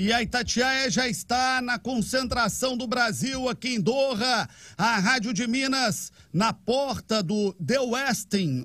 E a Itatiaia já está na concentração do Brasil aqui em Doha. A Rádio de Minas na porta do The Westin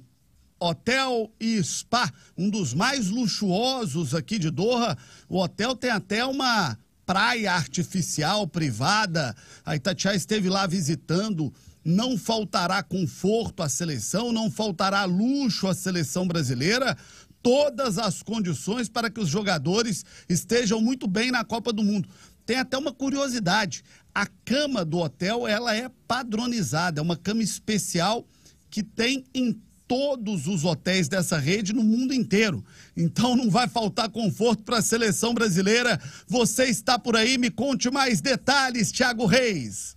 Hotel e Spa, um dos mais luxuosos aqui de Doha. O hotel tem até uma praia artificial privada. A Itatiaia esteve lá visitando. Não faltará conforto à seleção, não faltará luxo à seleção brasileira todas as condições para que os jogadores estejam muito bem na Copa do Mundo. Tem até uma curiosidade, a cama do hotel, ela é padronizada, é uma cama especial que tem em todos os hotéis dessa rede no mundo inteiro. Então não vai faltar conforto para a seleção brasileira. Você está por aí, me conte mais detalhes, Thiago Reis.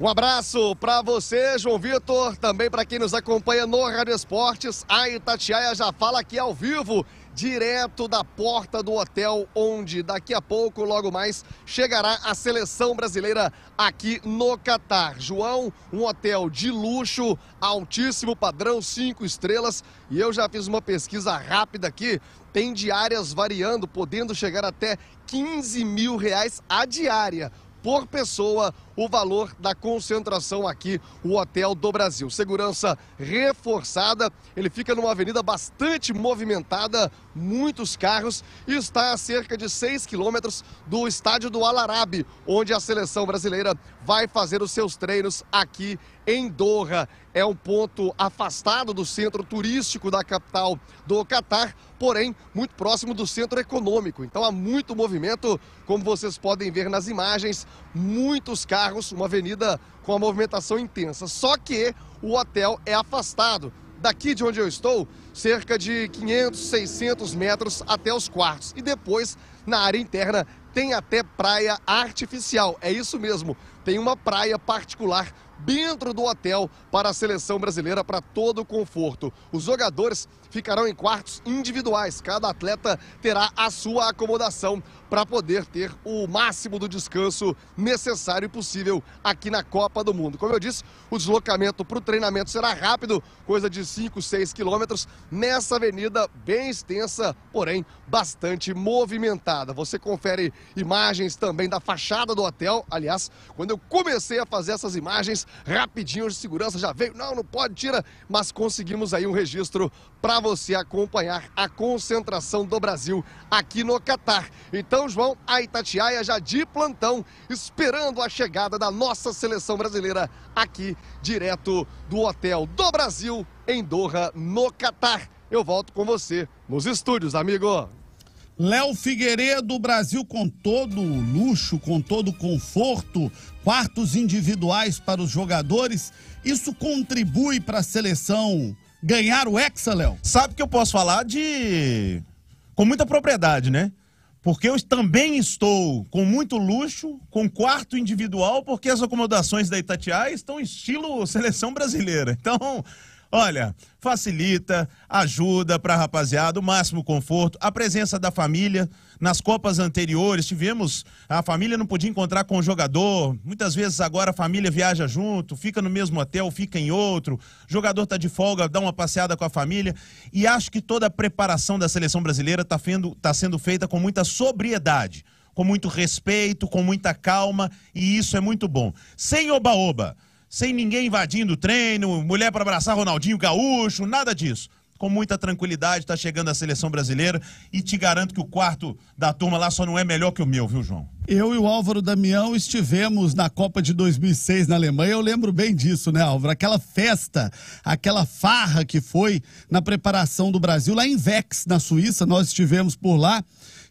Um abraço para você, João Vitor, também para quem nos acompanha no Rádio Esportes. A Itatiaia já fala aqui ao vivo, direto da porta do hotel, onde daqui a pouco, logo mais, chegará a seleção brasileira aqui no Catar. João, um hotel de luxo, altíssimo padrão, cinco estrelas. E eu já fiz uma pesquisa rápida aqui, tem diárias variando, podendo chegar até 15 mil reais a diária por pessoa o valor da concentração aqui, o Hotel do Brasil. Segurança reforçada, ele fica numa avenida bastante movimentada, muitos carros, e está a cerca de 6 quilômetros do estádio do Alarabe, onde a seleção brasileira vai fazer os seus treinos aqui em Doha. É um ponto afastado do centro turístico da capital do Catar, porém muito próximo do centro econômico. Então há muito movimento, como vocês podem ver nas imagens, muitos carros carros, uma avenida com a movimentação intensa. Só que o hotel é afastado. Daqui de onde eu estou, cerca de 500, 600 metros até os quartos. E depois, na área interna, tem até praia artificial. É isso mesmo, tem uma praia particular dentro do hotel para a seleção brasileira para todo o conforto. Os jogadores ficarão em quartos individuais, cada atleta terá a sua acomodação para poder ter o máximo do descanso necessário e possível aqui na Copa do Mundo. Como eu disse, o deslocamento para o treinamento será rápido, coisa de 5, 6 quilômetros, nessa avenida bem extensa, porém bastante movimentada. Você confere imagens também da fachada do hotel. Aliás, quando eu comecei a fazer essas imagens, Rapidinho, os segurança já veio. Não, não pode, tira. Mas conseguimos aí um registro para você acompanhar a concentração do Brasil aqui no Catar. Então, João, a Itatiaia já de plantão, esperando a chegada da nossa seleção brasileira aqui, direto do Hotel do Brasil, em Doha, no Catar. Eu volto com você nos estúdios, amigo. Léo Figueiredo, Brasil com todo o luxo, com todo o conforto, quartos individuais para os jogadores. Isso contribui para a seleção ganhar o Hexa, Léo? Sabe que eu posso falar de. com muita propriedade, né? Porque eu também estou com muito luxo, com quarto individual, porque as acomodações da Itatiaia estão estilo seleção brasileira. Então, Olha, facilita, ajuda para a rapaziada, o máximo conforto, a presença da família. Nas Copas anteriores tivemos, a família não podia encontrar com o jogador, muitas vezes agora a família viaja junto, fica no mesmo hotel, fica em outro, o jogador está de folga, dá uma passeada com a família. E acho que toda a preparação da seleção brasileira está tá sendo feita com muita sobriedade, com muito respeito, com muita calma, e isso é muito bom. Sem oba-oba sem ninguém invadindo o treino, mulher para abraçar Ronaldinho Gaúcho, nada disso. Com muita tranquilidade, está chegando a seleção brasileira e te garanto que o quarto da turma lá só não é melhor que o meu, viu, João? Eu e o Álvaro Damião estivemos na Copa de 2006 na Alemanha. Eu lembro bem disso, né, Álvaro? Aquela festa, aquela farra que foi na preparação do Brasil lá em Vex, na Suíça. Nós estivemos por lá.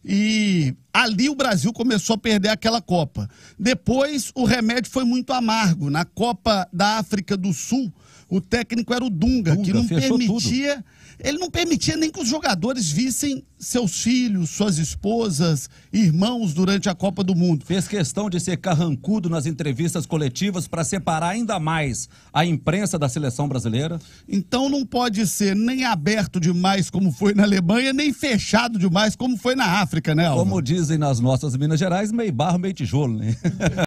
E ali o Brasil começou a perder aquela Copa. Depois o remédio foi muito amargo. Na Copa da África do Sul, o técnico era o Dunga, Dunga que não permitia. Tudo. Ele não permitia nem que os jogadores vissem seus filhos, suas esposas, irmãos durante a Copa do Mundo. Fez questão de ser carrancudo nas entrevistas coletivas para separar ainda mais a imprensa da seleção brasileira. Então não pode ser nem aberto demais, como foi na Alemanha, nem fechado demais, como foi na África. África, né, Alva? Como dizem nas nossas Minas Gerais, meio barro, meio tijolo, né?